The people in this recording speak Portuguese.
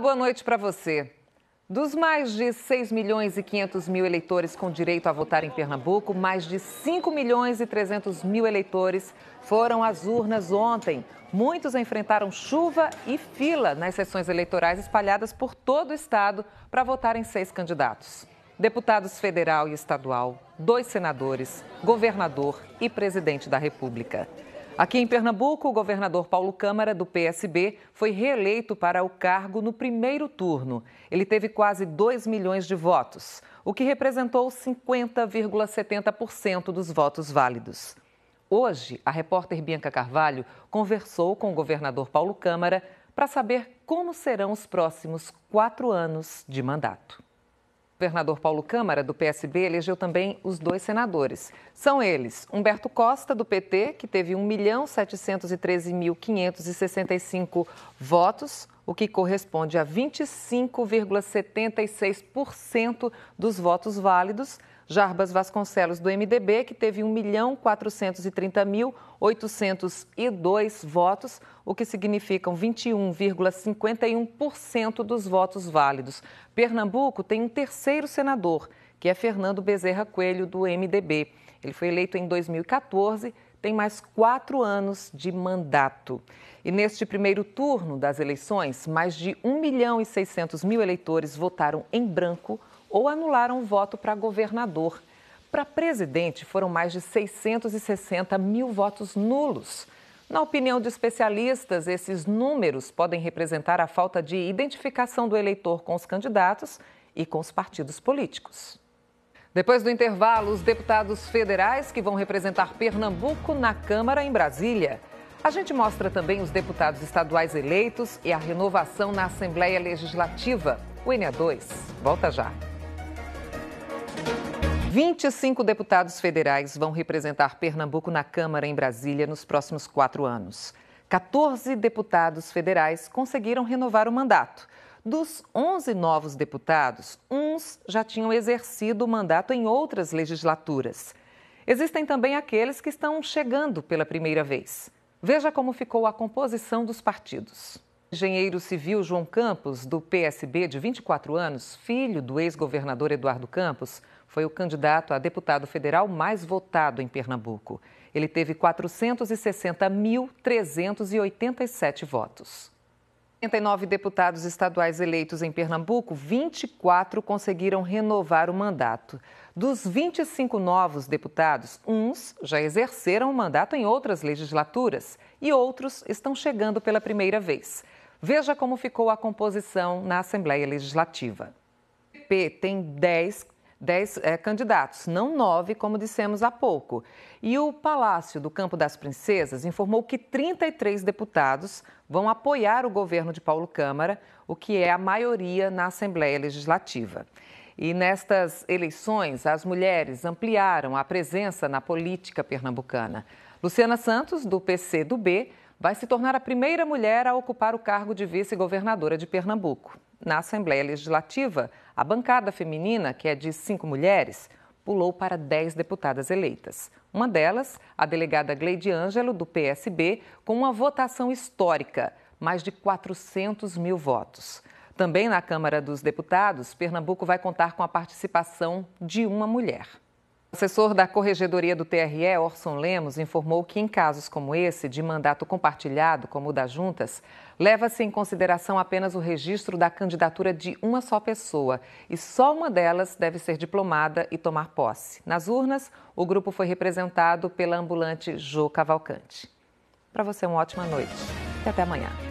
boa noite para você. Dos mais de 6 milhões e 500 mil eleitores com direito a votar em Pernambuco, mais de 5 milhões e 300 mil eleitores foram às urnas ontem. Muitos enfrentaram chuva e fila nas sessões eleitorais espalhadas por todo o estado para votar em seis candidatos. Deputados federal e estadual, dois senadores, governador e presidente da República. Aqui em Pernambuco, o governador Paulo Câmara, do PSB, foi reeleito para o cargo no primeiro turno. Ele teve quase 2 milhões de votos, o que representou 50,70% dos votos válidos. Hoje, a repórter Bianca Carvalho conversou com o governador Paulo Câmara para saber como serão os próximos quatro anos de mandato governador Paulo Câmara, do PSB, elegeu também os dois senadores. São eles Humberto Costa, do PT, que teve 1.713.565 votos, o que corresponde a 25,76% dos votos válidos. Jarbas Vasconcelos, do MDB, que teve 1.430.802 votos, o que significam 21,51% dos votos válidos. Pernambuco tem um terceiro senador, que é Fernando Bezerra Coelho, do MDB. Ele foi eleito em 2014 tem mais quatro anos de mandato. E neste primeiro turno das eleições, mais de 1 milhão e 600 mil eleitores votaram em branco ou anularam o voto para governador. Para presidente, foram mais de 660 mil votos nulos. Na opinião de especialistas, esses números podem representar a falta de identificação do eleitor com os candidatos e com os partidos políticos. Depois do intervalo, os deputados federais que vão representar Pernambuco na Câmara em Brasília. A gente mostra também os deputados estaduais eleitos e a renovação na Assembleia Legislativa, o NA2. Volta já. 25 deputados federais vão representar Pernambuco na Câmara em Brasília nos próximos quatro anos. 14 deputados federais conseguiram renovar o mandato. Dos 11 novos deputados, uns já tinham exercido o mandato em outras legislaturas. Existem também aqueles que estão chegando pela primeira vez. Veja como ficou a composição dos partidos. Engenheiro civil João Campos, do PSB de 24 anos, filho do ex-governador Eduardo Campos, foi o candidato a deputado federal mais votado em Pernambuco. Ele teve 460.387 votos. 49 deputados estaduais eleitos em Pernambuco, 24 conseguiram renovar o mandato. Dos 25 novos deputados, uns já exerceram o mandato em outras legislaturas e outros estão chegando pela primeira vez. Veja como ficou a composição na Assembleia Legislativa. O PP tem 10 10 é, eh, candidatos, não 9, como dissemos há pouco. E o Palácio do Campo das Princesas informou que 33 deputados vão apoiar o governo de Paulo Câmara, o que é a maioria na Assembleia Legislativa. E nestas eleições, as mulheres ampliaram a presença na política pernambucana. Luciana Santos, do PC do B, vai se tornar a primeira mulher a ocupar o cargo de vice-governadora de Pernambuco. Na Assembleia Legislativa, a bancada feminina, que é de cinco mulheres, pulou para dez deputadas eleitas. Uma delas, a delegada Gleide Ângelo, do PSB, com uma votação histórica, mais de 400 mil votos. Também na Câmara dos Deputados, Pernambuco vai contar com a participação de uma mulher. O assessor da Corregedoria do TRE, Orson Lemos, informou que em casos como esse, de mandato compartilhado, como o das juntas, leva-se em consideração apenas o registro da candidatura de uma só pessoa e só uma delas deve ser diplomada e tomar posse. Nas urnas, o grupo foi representado pela ambulante Jo Cavalcante. Para você, uma ótima noite e até amanhã.